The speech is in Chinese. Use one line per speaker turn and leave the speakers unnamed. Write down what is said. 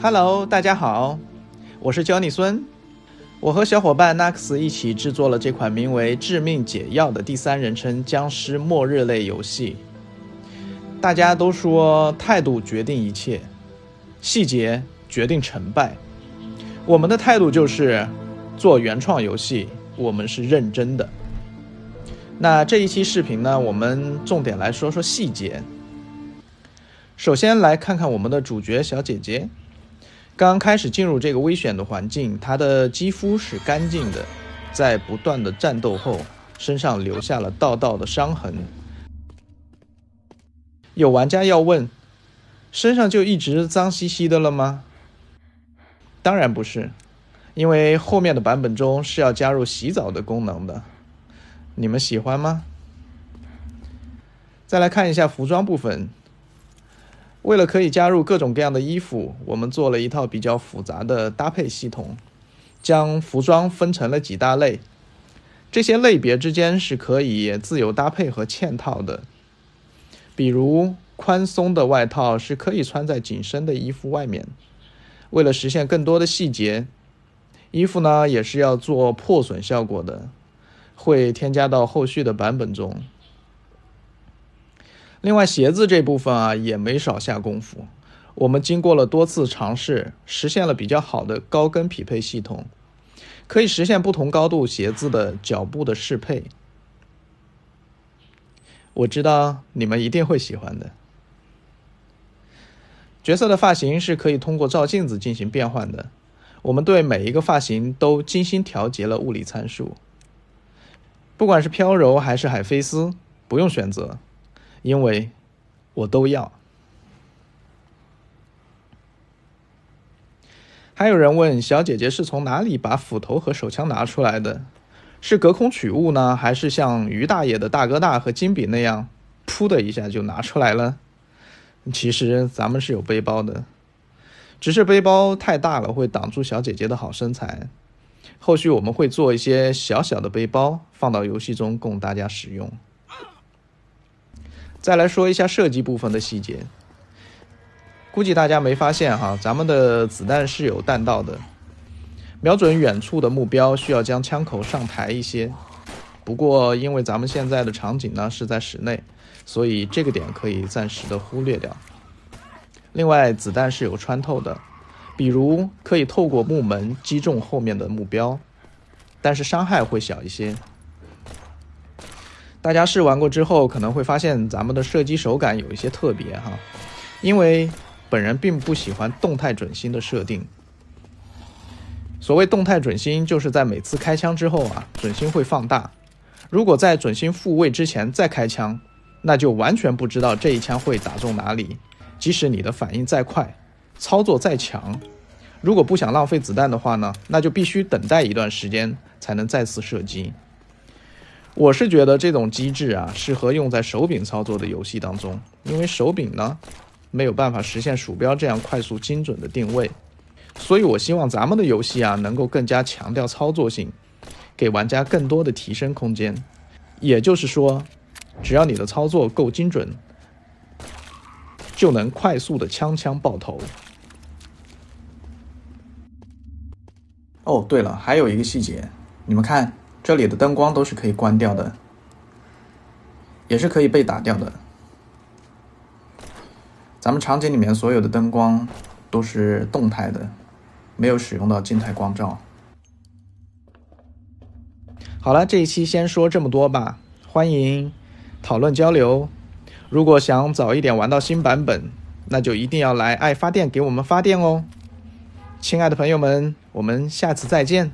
Hello，大家好，我是教你孙。我和小伙伴 n a x 一起制作了这款名为《致命解药》的第三人称僵尸末日类游戏。大家都说态度决定一切，细节决定成败。我们的态度就是做原创游戏，我们是认真的。那这一期视频呢，我们重点来说说细节。首先来看看我们的主角小姐姐。刚开始进入这个危险的环境，他的肌肤是干净的，在不断的战斗后，身上留下了道道的伤痕。有玩家要问，身上就一直脏兮兮的了吗？当然不是，因为后面的版本中是要加入洗澡的功能的，你们喜欢吗？再来看一下服装部分。为了可以加入各种各样的衣服，我们做了一套比较复杂的搭配系统，将服装分成了几大类，这些类别之间是可以自由搭配和嵌套的。比如宽松的外套是可以穿在紧身的衣服外面。为了实现更多的细节，衣服呢也是要做破损效果的，会添加到后续的版本中。另外，鞋子这部分啊也没少下功夫。我们经过了多次尝试，实现了比较好的高跟匹配系统，可以实现不同高度鞋子的脚步的适配。我知道你们一定会喜欢的。角色的发型是可以通过照镜子进行变换的。我们对每一个发型都精心调节了物理参数，不管是飘柔还是海飞丝，不用选择。因为我都要。还有人问小姐姐是从哪里把斧头和手枪拿出来的？是隔空取物呢，还是像于大爷的大哥大和金笔那样，噗的一下就拿出来了？其实咱们是有背包的，只是背包太大了，会挡住小姐姐的好身材。后续我们会做一些小小的背包，放到游戏中供大家使用。再来说一下设计部分的细节，估计大家没发现哈，咱们的子弹是有弹道的。瞄准远处的目标，需要将枪口上抬一些。不过，因为咱们现在的场景呢是在室内，所以这个点可以暂时的忽略掉。另外，子弹是有穿透的，比如可以透过木门击中后面的目标，但是伤害会小一些。大家试玩过之后，可能会发现咱们的射击手感有一些特别哈，因为本人并不喜欢动态准心的设定。所谓动态准心，就是在每次开枪之后啊，准心会放大。如果在准心复位之前再开枪，那就完全不知道这一枪会打中哪里。即使你的反应再快，操作再强，如果不想浪费子弹的话呢，那就必须等待一段时间才能再次射击。我是觉得这种机制啊，适合用在手柄操作的游戏当中，因为手柄呢，没有办法实现鼠标这样快速精准的定位，所以我希望咱们的游戏啊，能够更加强调操作性，给玩家更多的提升空间。也就是说，只要你的操作够精准，就能快速的枪枪爆头。哦，对了，还有一个细节，你们看。这里的灯光都是可以关掉的，也是可以被打掉的。咱们场景里面所有的灯光都是动态的，没有使用到静态光照。好了，这一期先说这么多吧，欢迎讨论交流。如果想早一点玩到新版本，那就一定要来爱发电给我们发电哦。亲爱的朋友们，我们下次再见。